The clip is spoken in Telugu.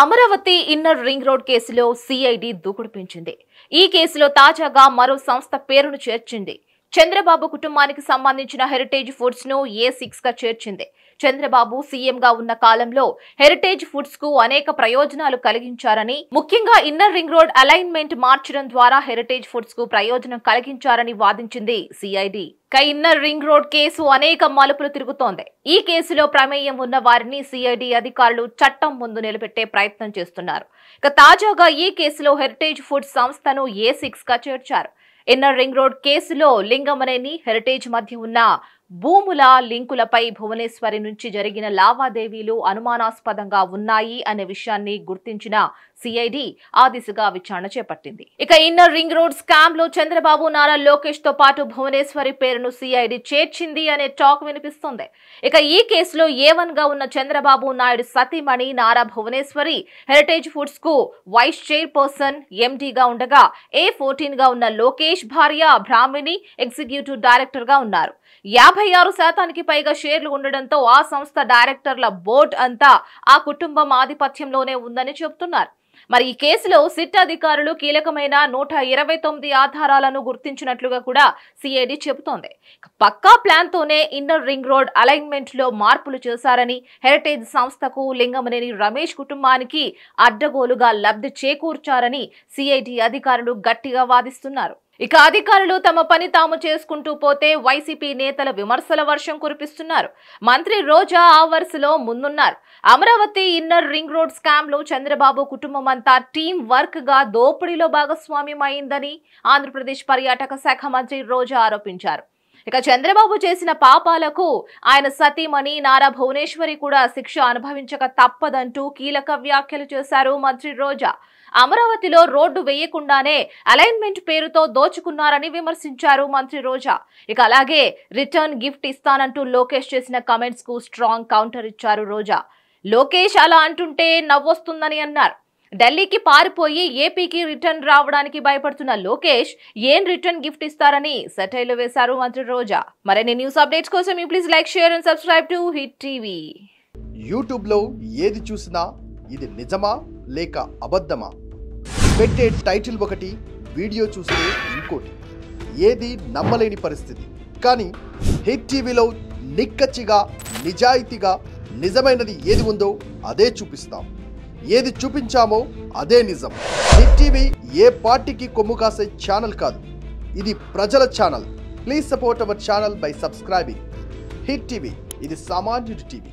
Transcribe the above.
అమరావతి ఇన్నర్ రింగ్ రోడ్ కేసులో సిఐడి దూకుడు పెంచింది ఈ కేసులో తాజాగా మరో సంస్థ పేరును చేర్చింది చంద్రబాబు కుటుంబానికి సంబంధించిన హెరిటేజ్ ఫుడ్స్ ను ఏ సిక్స్ గా చేర్చింది చంద్రబాబు సీఎంగా ఉన్న కాలంలో హెరిటేజ్ ఫుడ్స్ కు అనేక ప్రయోజనాలు కలిగించారని ముఖ్యంగా ఇన్నర్ రింగ్ రోడ్ అలైన్మెంట్ మార్చడం ద్వారా హెరిటేజ్ ఫుడ్స్ కు ప్రయోజనం కలిగించారని వాదించింది సిఐడి ఇన్నర్ రింగ్ రోడ్ కేసు అనేక మలుపులు తిరుగుతోంది ఈ కేసులో ప్రమేయం ఉన్న వారిని సిఐడి అధికారులు చట్టం ముందు నిలబెట్టే ప్రయత్నం చేస్తున్నారు ఇక తాజాగా ఈ కేసులో హెరిటేజ్ ఫుడ్ సంస్థను ఏ సిక్స్ గా చేర్చారు ఇన్నర్ రింగ్ రోడ్ కేసులో లింగమనేని హెరిటేజ్ మధ్య ఉన్న భూముల లింకులపై భువనేశ్వరి నుంచి జరిగిన లావాదేవీలు అనుమానాస్పదంగా ఉన్నాయి అనే విషయాన్ని గుర్తించిన సిఐడి ఆ దిశగా విచారణ చేపట్టింది ఇక ఇన్నర్ రింగ్ రోడ్ స్కామ్ లో చంద్రబాబు నారా లోకేష్ తో పాటు భువనేశ్వరి పేరును సిఐడి చేర్చింది అనే టాక్ వినిపిస్తుంది ఇక ఈ కేసులో ఏవన్ గా ఉన్న చంద్రబాబు నాయుడు సతీమణి నారా భువనేశ్వరి హెరిటేజ్ ఫుడ్స్ కు వైస్ చైర్పర్సన్ ఎండిగా ఉండగా ఏ ఫోర్టీన్ గా ఉన్న లోకేష్ భార్య బ్రాహ్మిణి ఎగ్జిక్యూటివ్ డైరెక్టర్ గా ఉన్నారు యాభై నలభై ఆరు శాతానికి పైగా షేర్లు ఉండడంతో ఆ సంస్థ డైరెక్టర్ల బోర్డు అంతా ఆ కుటుంబం ఆధిపత్యంలోనే ఉందని చెబుతున్నారు మరి ఈ కేసులో సిట్ అధికారులు కీలకమైన నూట ఇరవై తొమ్మిది ఆధారాలను గుర్తించినట్లుగా కూడా సిఐడి చెబుతోంది పక్కా ప్లాన్తోనే ఇన్నర్ రింగ్ రోడ్ అలైన్మెంట్లో మార్పులు చేశారని హెరిటేజ్ సంస్థకు లింగమనేని రమేష్ కుటుంబానికి అడ్డగోలుగా లబ్ధి చేకూర్చారని సిఐడి అధికారులు గట్టిగా వాదిస్తున్నారు ఇక అధికారులు తమ పని తాము చేసుకుంటూ పోతే వైసీపీ నేతల విమర్శల వర్షం కురిపిస్తున్నారు మంత్రి రోజా ఆ వరుసలో ముందున్నారు Amaravati inner ring road scam లో చంద్రబాబు కుటుంబం అంతా టీం వర్క్ గా దోపిడీలో భాగస్వామ్యం అయిందని ఆంధ్రప్రదేశ్ పర్యాటక శాఖ మంత్రి రోజా ఆరోపించారు ఇక చంద్రబాబు చేసిన పాపాలకు ఆయన సతీమణి నారా భువనేశ్వరి కూడా శిక్ష అనుభవించక తప్పదంటూ కీలక వ్యాఖ్యలు చేశారు మంత్రి రోజా అమరావతిలో రోడ్డు వేయకుండానే అలైన్మెంట్ పేరుతో దోచుకున్నారని విమర్శించారు మంత్రి రోజా ఇక అలాగే రిటర్న్ గిఫ్ట్ ఇస్తానంటూ లోకేష్ చేసిన కమెంట్స్ కు స్ట్రాంగ్ కౌంటర్ ఇచ్చారు రోజా లోకేష్ అలా అంటుంటే నవ్వొస్తుందని అన్నారు ఢిల్లీకి పారిపోయి ఏపీకి రిటర్న్ రావడానికి భయపడుతున్న లోకేష్ ఏం రిటర్న్ గిఫ్ట్ ఇస్తారని సెటైల్లో వేశారు మంత్రి రోజా మరిన్ని న్యూస్ అప్డేట్స్ కోసం please like share and subscribe to hit TV యూట్యూబ్లో ఏది చూసినా ఇది నిజమా లేక అబద్ధమా పెట్టే టైటిల్ ఒకటి వీడియో చూస్తే ఇంకోటి ఏది నమ్మలేని పరిస్థితి కానీ హిట్ టీవీలో నిక్కచ్చిగా నిజాయితీగా నిజమైనది ఏది ఉందో అదే చూపిస్తాం ఏది చూపించామో అదే నిజం హిట్ టీవీ ఏ పార్టీకి కొమ్ము కాసే ఛానల్ కాదు ఇది ప్రజల channel please support our channel by subscribing hit TV ఇది సామాన్యుడి టీవీ